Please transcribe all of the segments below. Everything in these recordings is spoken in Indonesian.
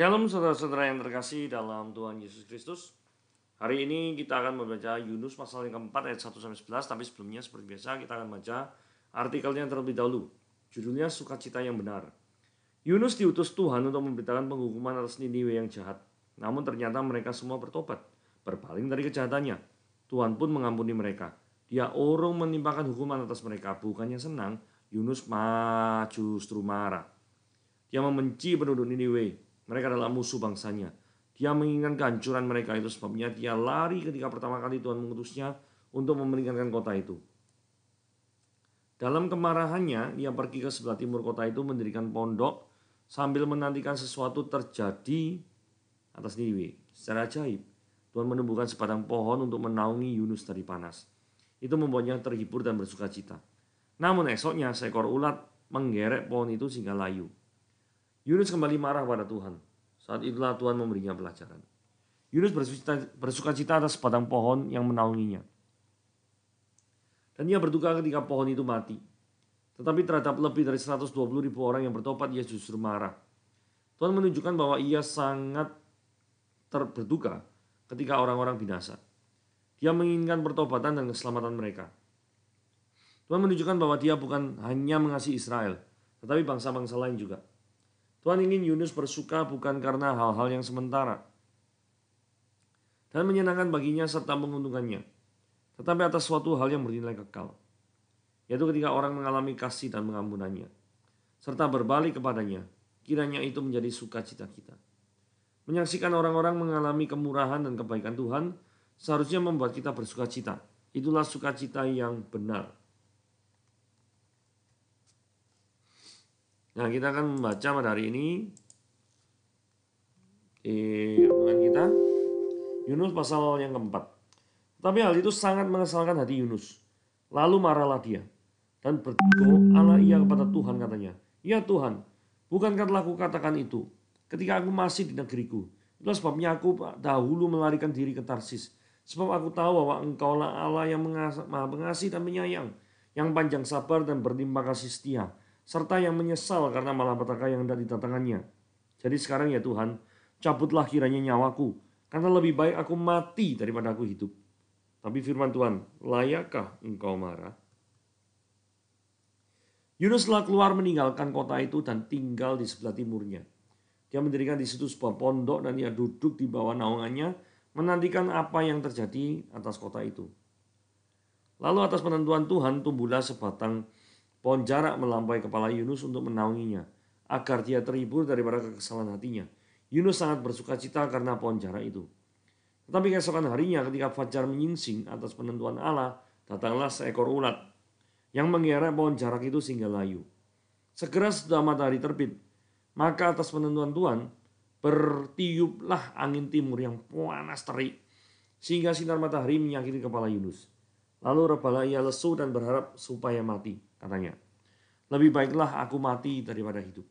Shalom saudara-saudara yang terkasih dalam Tuhan Yesus Kristus. Hari ini kita akan membaca Yunus pasal yang keempat ayat 1 sampai 11, tapi sebelumnya seperti biasa kita akan baca artikelnya terlebih dahulu. Judulnya Sukacita yang Benar. Yunus diutus Tuhan untuk memberitakan penghukuman atas Niniwe yang jahat. Namun ternyata mereka semua bertobat, berpaling dari kejahatannya. Tuhan pun mengampuni mereka. Dia orang menimpakan hukuman atas mereka, bukannya senang, Yunus maju justru marah. Dia membenci penduduk Niniwe, mereka adalah musuh bangsanya. Dia menginginkan kehancuran mereka itu sebabnya dia lari ketika pertama kali Tuhan mengutusnya untuk memeringatkan kota itu. Dalam kemarahannya, ia pergi ke sebelah timur kota itu mendirikan pondok sambil menantikan sesuatu terjadi atas Niwe. Secara ajaib, Tuhan menumbuhkan sebatang pohon untuk menaungi Yunus dari panas. Itu membuatnya terhibur dan bersuka cita. Namun esoknya seekor ulat menggerek pohon itu sehingga layu. Yunus kembali marah pada Tuhan. Saat itulah Tuhan memberinya pelajaran. Yunus bersuka cita atas batang pohon yang menaunginya. Dan ia berduka ketika pohon itu mati. Tetapi terhadap lebih dari 120 ribu orang yang bertobat, ia justru marah. Tuhan menunjukkan bahwa ia sangat terberduka ketika orang-orang binasa. Dia menginginkan pertobatan dan keselamatan mereka. Tuhan menunjukkan bahwa dia bukan hanya mengasihi Israel, tetapi bangsa-bangsa lain juga. Tuhan ingin Yunus bersuka bukan karena hal-hal yang sementara dan menyenangkan baginya serta menguntungkannya, tetapi atas suatu hal yang bernilai kekal, yaitu ketika orang mengalami kasih dan pengampunannya, serta berbalik kepadanya, kiranya itu menjadi sukacita kita. Menyaksikan orang-orang mengalami kemurahan dan kebaikan Tuhan seharusnya membuat kita bersukacita. Itulah sukacita yang benar. Nah, kita akan membaca pada hari ini eh, renungan kita Yunus pasal yang keempat. Tapi hal itu sangat mengesalkan hati Yunus. Lalu marahlah dia dan berdoa Allah ia kepada Tuhan katanya. Ya Tuhan, bukankah telah katakan itu ketika aku masih di negeriku? Itulah sebabnya aku dahulu melarikan diri ke Tarsis. Sebab aku tahu bahwa engkaulah Allah yang mengasih dan menyayang, yang panjang sabar dan berlimpah kasih setia, serta yang menyesal karena malapetaka yang tidak tantangannya. Jadi sekarang ya Tuhan, cabutlah kiranya nyawaku, karena lebih baik aku mati daripada aku hidup. Tapi firman Tuhan, layakkah engkau marah? Yunus telah keluar meninggalkan kota itu dan tinggal di sebelah timurnya. Dia mendirikan di situ sebuah pondok dan ia duduk di bawah naungannya, menantikan apa yang terjadi atas kota itu. Lalu atas penentuan Tuhan tumbuhlah sebatang Pohon jarak melampaui kepala Yunus untuk menaunginya, agar dia terhibur daripada kekesalan hatinya. Yunus sangat bersuka cita karena pohon jarak itu. Tetapi keesokan harinya ketika Fajar menyingsing atas penentuan Allah, datanglah seekor ulat yang mengerek pohon jarak itu sehingga layu. Segera setelah matahari terbit, maka atas penentuan Tuhan, bertiuplah angin timur yang panas terik, sehingga sinar matahari menyakiti kepala Yunus. Lalu rebalah ia lesu dan berharap supaya mati katanya. Lebih baiklah aku mati daripada hidup.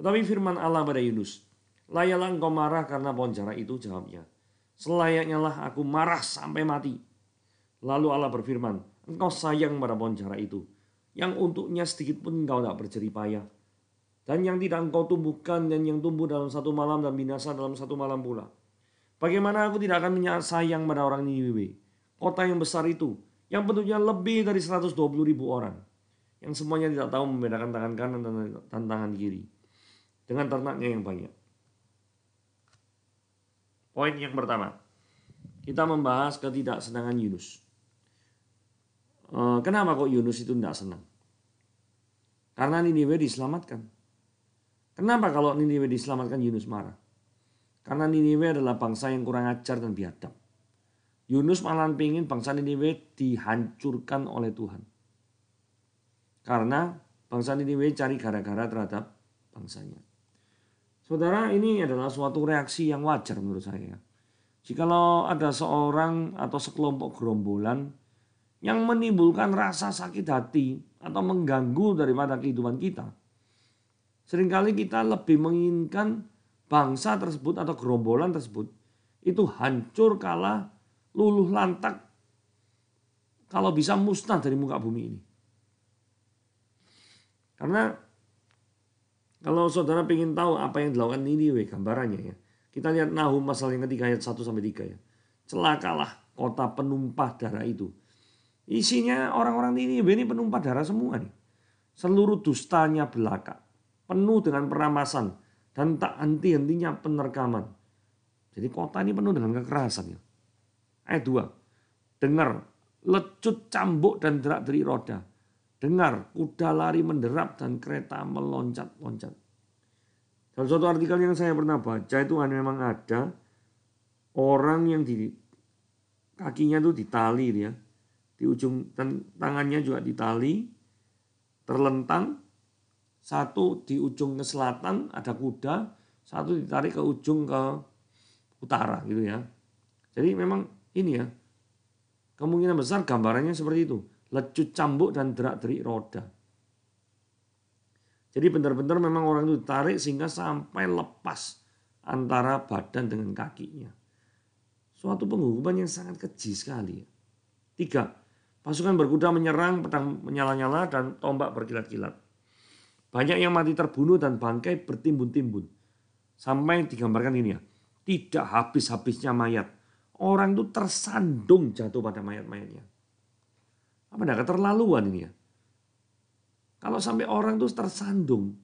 Tetapi firman Allah pada Yunus, layalah engkau marah karena pohon itu jawabnya. Selayaknya lah aku marah sampai mati. Lalu Allah berfirman, engkau sayang pada pohon itu, yang untuknya sedikit pun engkau tidak berjerih Dan yang tidak engkau tumbuhkan dan yang tumbuh dalam satu malam dan binasa dalam satu malam pula. Bagaimana aku tidak akan menyayang pada orang Niniwe, kota yang besar itu, yang penduduknya lebih dari 120 ribu orang, yang semuanya tidak tahu membedakan tangan kanan dan tangan kiri, dengan ternaknya yang banyak. Poin yang pertama, kita membahas ketidaksenangan Yunus. Eh, kenapa kok Yunus itu tidak senang? Karena Niniwe diselamatkan. Kenapa kalau Niniwe diselamatkan Yunus marah? Karena Niniwe adalah bangsa yang kurang ajar dan biadab. Yunus malah pingin bangsa Niniwe dihancurkan oleh Tuhan. Karena bangsa Niniwe cari gara-gara terhadap bangsanya. Saudara, ini adalah suatu reaksi yang wajar menurut saya. Jikalau ada seorang atau sekelompok gerombolan yang menimbulkan rasa sakit hati atau mengganggu daripada kehidupan kita, seringkali kita lebih menginginkan bangsa tersebut atau gerombolan tersebut itu hancur kalah luluh lantak kalau bisa musnah dari muka bumi ini. Karena kalau saudara ingin tahu apa yang dilakukan ini, Niniwe gambarannya ya. Kita lihat Nahum pasal yang ketiga ayat 1 sampai 3 ya. Celakalah kota penumpah darah itu. Isinya orang-orang ini, ini penumpah darah semua nih. Seluruh dustanya belaka. Penuh dengan peramasan. Dan tak henti-hentinya penerkaman. Jadi kota ini penuh dengan kekerasan ya. Eh, Ayat 2. Dengar, lecut cambuk dan derak dari roda. Dengar, kuda lari menderap dan kereta meloncat-loncat. Dalam suatu artikel yang saya pernah baca itu kan memang ada orang yang di kakinya tuh ditali gitu ya. Di ujung tangannya juga ditali, terlentang, satu di ujung ke selatan ada kuda, satu ditarik ke ujung ke utara gitu ya. Jadi memang ini ya kemungkinan besar gambarannya seperti itu lecut cambuk dan derak derik roda jadi benar-benar memang orang itu ditarik sehingga sampai lepas antara badan dengan kakinya suatu penghukuman yang sangat keji sekali tiga pasukan berkuda menyerang pedang menyala-nyala dan tombak berkilat-kilat banyak yang mati terbunuh dan bangkai bertimbun-timbun sampai digambarkan ini ya tidak habis-habisnya mayat orang itu tersandung jatuh pada mayat-mayatnya. Apa enggak keterlaluan ini ya? Kalau sampai orang itu tersandung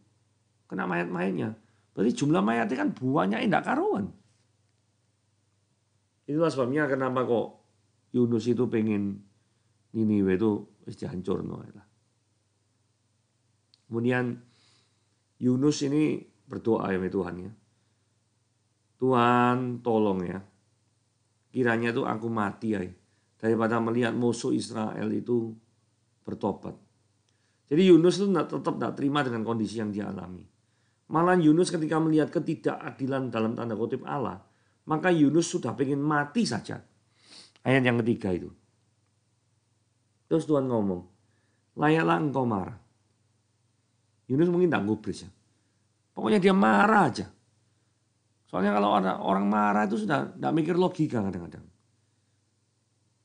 kena mayat-mayatnya, berarti jumlah mayatnya kan buahnya enggak karuan. Itulah sebabnya kenapa kok Yunus itu pengen Niniwe itu hancur. No. Ya Kemudian Yunus ini berdoa ya Tuhan ya. Tuhan tolong ya, kiranya itu aku mati ay. daripada melihat musuh Israel itu bertobat. Jadi Yunus itu tetap tidak terima dengan kondisi yang dia alami. Malah Yunus ketika melihat ketidakadilan dalam tanda kutip Allah, maka Yunus sudah pengen mati saja. Ayat yang ketiga itu. Terus Tuhan ngomong, layaklah engkau marah. Yunus mungkin tak ngubris ya. Pokoknya dia marah aja. Soalnya kalau ada orang marah itu sudah tidak mikir logika kadang-kadang.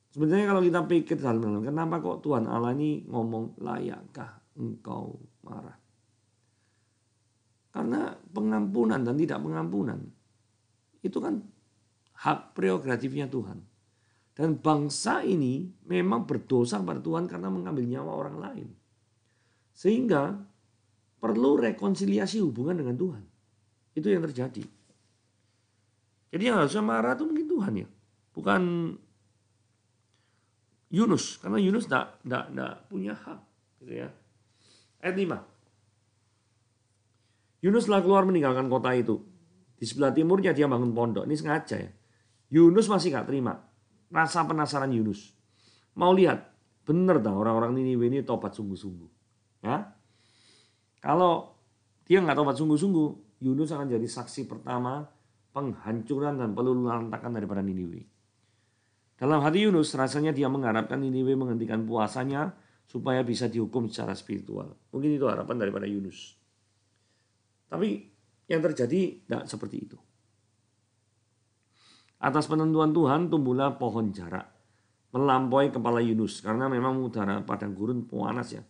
Sebenarnya kalau kita pikir dalam-dalam, kenapa kok Tuhan Allah ini ngomong layakkah engkau marah? Karena pengampunan dan tidak pengampunan itu kan hak prerogatifnya Tuhan. Dan bangsa ini memang berdosa kepada Tuhan karena mengambil nyawa orang lain. Sehingga perlu rekonsiliasi hubungan dengan Tuhan. Itu yang terjadi. Jadi yang harusnya marah itu mungkin Tuhan ya, bukan Yunus karena Yunus tidak tidak tidak punya hak gitu ya. Ayat 5. telah keluar meninggalkan kota itu. Di sebelah timurnya dia bangun pondok. Ini sengaja ya. Yunus masih gak terima. Rasa penasaran Yunus. Mau lihat, bener dah orang-orang ini ini tobat sungguh-sungguh. Ya? Kalau dia gak tobat sungguh-sungguh, Yunus akan jadi saksi pertama penghancuran dan pelululantakan daripada Niniwe. Dalam hati Yunus rasanya dia mengharapkan Niniwe menghentikan puasanya supaya bisa dihukum secara spiritual. Mungkin itu harapan daripada Yunus. Tapi yang terjadi tidak seperti itu. Atas penentuan Tuhan tumbuhlah pohon jarak melampaui kepala Yunus karena memang udara padang gurun panas ya.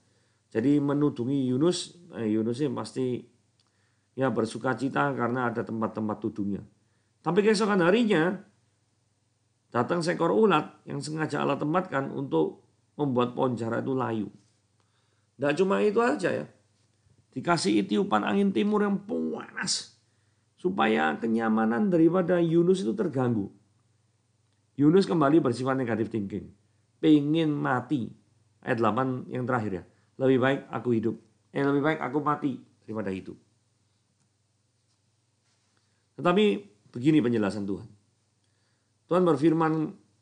Jadi menudungi Yunus, eh, Yunus Yunusnya pasti ya bersuka cita karena ada tempat-tempat tudungnya. Tapi keesokan harinya datang seekor ulat yang sengaja Allah tempatkan untuk membuat pohon jara itu layu. Tidak cuma itu aja ya. Dikasih tiupan angin timur yang panas. Supaya kenyamanan daripada Yunus itu terganggu. Yunus kembali bersifat negatif thinking. Pengen mati. Ayat 8 yang terakhir ya. Lebih baik aku hidup. Eh lebih baik aku mati daripada hidup. Tetapi begini penjelasan Tuhan. Tuhan berfirman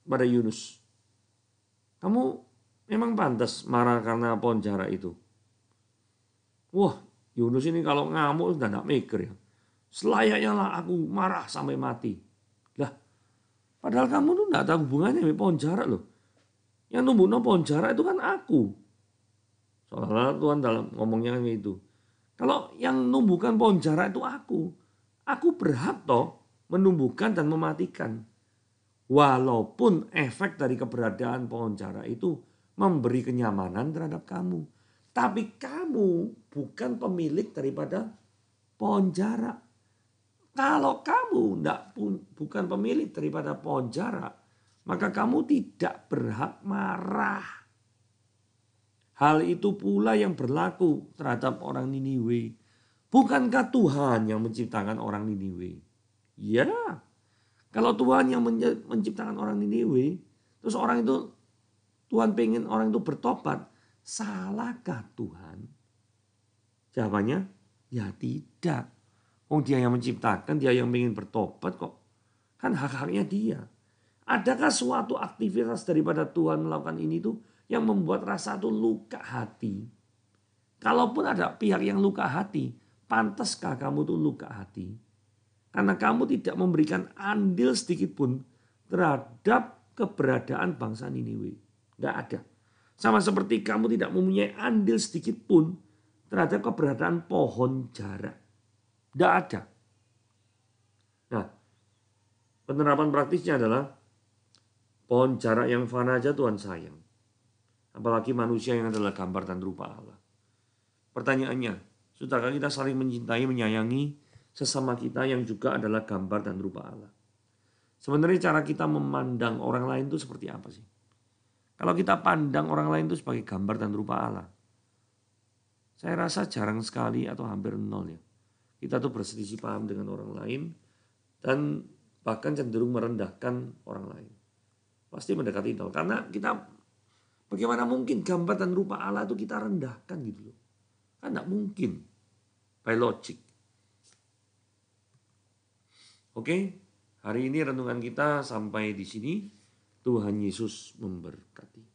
pada Yunus, kamu memang pantas marah karena pohon jara itu. Wah, Yunus ini kalau ngamuk sudah tidak mikir ya. Selayaknya lah aku marah sampai mati. Lah, padahal kamu tuh tidak tahu hubungannya dengan pohon jara loh. Yang tumbuh no pohon jara itu kan aku. Soalnya Tuhan dalam ngomongnya kan itu. Kalau yang numbuhkan pohon jara itu aku. Aku berhak toh menumbuhkan dan mematikan. Walaupun efek dari keberadaan pohon cara itu memberi kenyamanan terhadap kamu. Tapi kamu bukan pemilik daripada pohon jarak. Kalau kamu enggak pun, bukan pemilik daripada pohon jarak, maka kamu tidak berhak marah. Hal itu pula yang berlaku terhadap orang Niniwe Bukankah Tuhan yang menciptakan orang Niniwe? Ya. Kalau Tuhan yang menciptakan orang Niniwe, terus orang itu Tuhan pengen orang itu bertobat, salahkah Tuhan? Jawabannya, ya tidak. Oh dia yang menciptakan, dia yang pengen bertobat kok. Kan hak-haknya dia. Adakah suatu aktivitas daripada Tuhan melakukan ini tuh yang membuat rasa itu luka hati? Kalaupun ada pihak yang luka hati, pantaskah kamu tuh luka hati? Karena kamu tidak memberikan andil sedikit pun terhadap keberadaan bangsa Niniwe. Tidak ada. Sama seperti kamu tidak mempunyai andil sedikit pun terhadap keberadaan pohon jarak. Tidak ada. Nah, penerapan praktisnya adalah pohon jarak yang fana aja Tuhan sayang. Apalagi manusia yang adalah gambar dan rupa Allah. Pertanyaannya, Sudahkah kita saling mencintai, menyayangi sesama kita yang juga adalah gambar dan rupa Allah. Sebenarnya cara kita memandang orang lain itu seperti apa sih? Kalau kita pandang orang lain itu sebagai gambar dan rupa Allah. Saya rasa jarang sekali atau hampir nol ya. Kita tuh berselisih paham dengan orang lain dan bahkan cenderung merendahkan orang lain. Pasti mendekati nol karena kita bagaimana mungkin gambar dan rupa Allah itu kita rendahkan gitu loh. Kan mungkin by logic. Oke, hari ini renungan kita sampai di sini. Tuhan Yesus memberkati.